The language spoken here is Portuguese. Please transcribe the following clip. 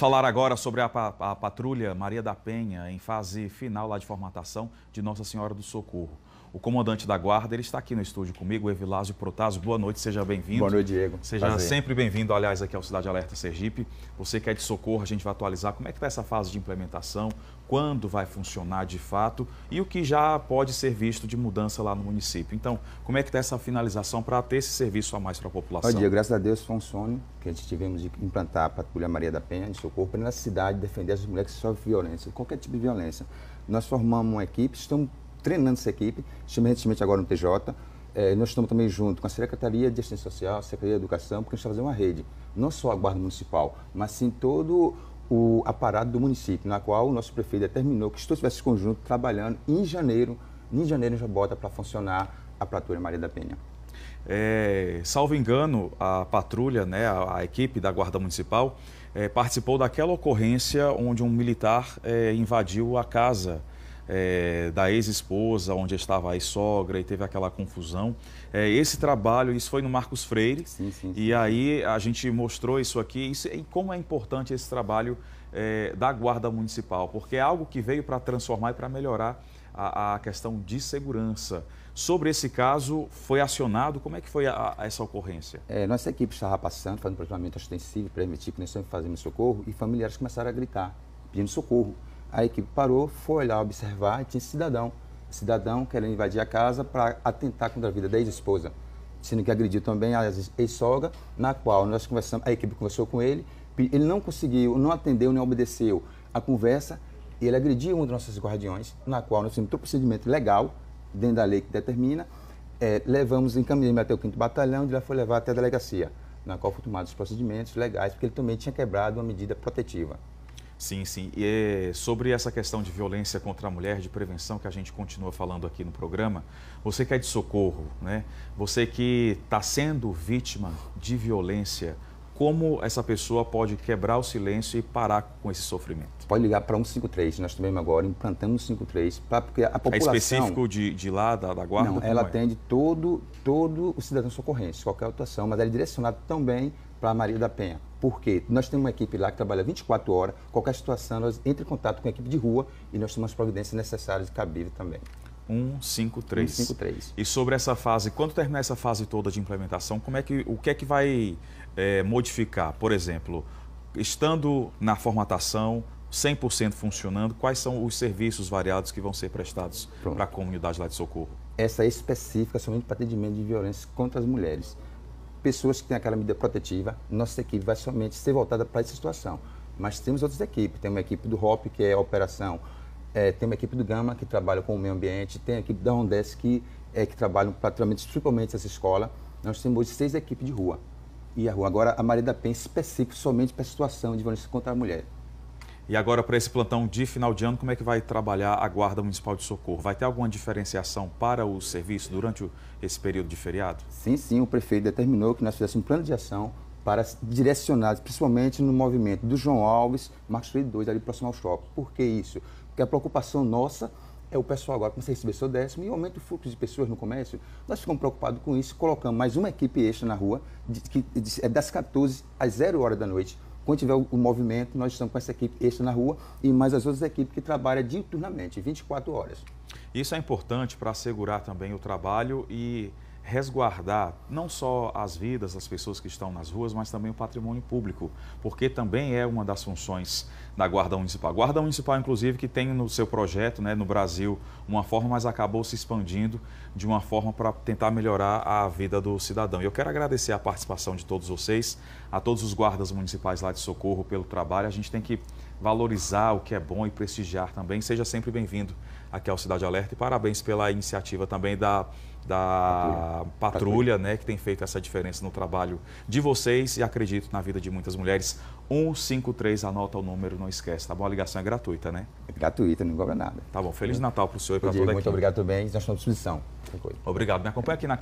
Falar agora sobre a, a, patrulha Maria da Penha, em fase final lá de formatação de Nossa Senhora do Socorro. O comandante da guarda, ele está aqui no estúdio comigo, Evilásio Protásio. Boa noite, seja bem-vindo. Boa noite, Diego. Seja Prazer. sempre bem-vindo, aliás, aqui ao Cidade Alerta Sergipe. Você que é de socorro, a gente vai atualizar como é que está essa fase de implementação, quando vai funcionar de fato e o que já pode ser visto de mudança lá no município. Então, como é que está essa finalização para ter esse serviço a mais para a população? Bom dia, graças a Deus funciona, que a gente tivemos de implantar a Patrulha Maria da Penha de socorro para na cidade defender as mulheres que sofrem violência, qualquer tipo de violência. Nós formamos uma equipe, estamos treinando essa equipe, estivemos recentemente agora no TJ. É, nós estamos também junto com a Secretaria de Assistência Social, Secretaria de Educação, porque a gente está fazendo uma rede, não só a Guarda Municipal, mas sim todo o aparato do município, na qual o nosso prefeito determinou que todos esses conjunto trabalhando em janeiro, em janeiro já bota para funcionar a Pratura Maria da Penha. É, salvo engano, a patrulha, né, a, a equipe da Guarda Municipal, é, participou daquela ocorrência onde um militar é, invadiu a casa é, da ex-esposa, onde estava a ex-sogra e teve aquela confusão. É, esse trabalho, isso foi no Marcos Freire, sim, sim, sim. e aí a gente mostrou isso aqui isso, e como é importante esse trabalho é, da Guarda Municipal, porque é algo que veio para transformar e para melhorar a, a, questão de segurança. Sobre esse caso, foi acionado? Como é que foi a, a essa ocorrência? É, nossa equipe estava passando, fazendo um procedimento ostensivo, permitir que nós sempre fazemos socorro, e familiares começaram a gritar, pedindo socorro. A equipe parou, foi lá observar e tinha cidadão. Cidadão querendo invadir a casa para atentar contra a vida da ex-esposa, sendo que agrediu também a ex-sogra, na qual nós conversamos, a equipe conversou com ele, ele não conseguiu, não atendeu, nem obedeceu a conversa, e ele agrediu um dos nossos guardiões, na qual nós fizemos todo procedimento legal, dentro da lei que determina, é, levamos, encaminhamos até o 5 Batalhão, de lá foi levado até a delegacia, na qual foram tomados os procedimentos legais, porque ele também tinha quebrado uma medida protetiva. Sim, sim. E eh, sobre essa questão de violência contra a mulher, de prevenção, que a gente continua falando aqui no programa, você que é de socorro, né? Você que está sendo vítima de violência, como essa pessoa pode quebrar o silêncio e parar com esse sofrimento? Pode ligar para 153, nós também agora implantamos 153, pra, porque a é população... É específico de, de lá, da, da guarda? Não, ela é? atende todo, todo o cidadão socorrente, qualquer atuação, mas ela é direcionada também para a Maria da Penha. Porque nós temos uma equipe lá que trabalha 24 horas, qualquer situação, nós entramos em contato com a equipe de rua e nós tomamos providências necessárias e cabíveis também. 153. 153. E sobre essa fase, quando terminar essa fase toda de implementação, como é que, o que é que vai é, modificar? Por exemplo, estando na formatação, 100% funcionando, quais são os serviços variados que vão ser prestados para a comunidade lá de socorro? Essa é específica somente para atendimento de violência contra as mulheres pessoas que têm aquela medida protetiva, nossa equipe vai somente ser voltada para essa situação. Mas temos outras equipes, tem uma equipe do ROP, que é a operação, é, tem uma equipe do Gama, que trabalha com o meio ambiente, tem a equipe da Ondes, que, é, que trabalha praticamente principalmente essa escola. Nós temos hoje seis equipes de rua. E a rua, agora a Maria da Penha específica somente para a situação de violência contra a mulher. E agora, para esse plantão de final de ano, como é que vai trabalhar a Guarda Municipal de Socorro? Vai ter alguma diferenciação para o serviço durante esse período de feriado? Sim, sim. O prefeito determinou que nós fizéssemos um plano de ação para direcionar, principalmente no movimento do João Alves, Marcos Freire 2, ali próximo ao shopping. Por que isso? Porque a preocupação nossa é o pessoal agora começa a receber seu décimo e aumenta o fluxo de pessoas no comércio. Nós ficamos preocupados com isso, colocamos mais uma equipe extra na rua, que é das 14 às 0 horas da noite. Quando tiver o, movimento, nós estamos com essa equipe extra na rua e mais as outras equipes que trabalham diuturnamente, 24 horas. Isso é importante para assegurar também o trabalho e resguardar não só as vidas das pessoas que estão nas ruas, mas também o patrimônio público, porque também é uma das funções da Guarda Municipal. Guarda Municipal, inclusive, que tem no seu projeto, né, no Brasil, uma forma, mas acabou se expandindo de uma forma para tentar melhorar a vida do cidadão. E eu quero agradecer a participação de todos vocês, a todos os guardas municipais lá de Socorro pelo trabalho. A gente tem que valorizar o que é bom e prestigiar também. Seja sempre bem-vindo aqui ao Cidade Alerta e parabéns pela iniciativa também da da patrulha, patrulha, né, que tem feito essa diferença no trabalho de vocês e acredito na vida de muitas mulheres. 153, anota o número, não esquece, tá bom? A ligação é gratuita, né? É gratuita, não cobra nada. Tá bom, Feliz Natal para o senhor e para toda a equipe. Muito obrigado também, nós estamos à disposição. Obrigado, me acompanha aqui na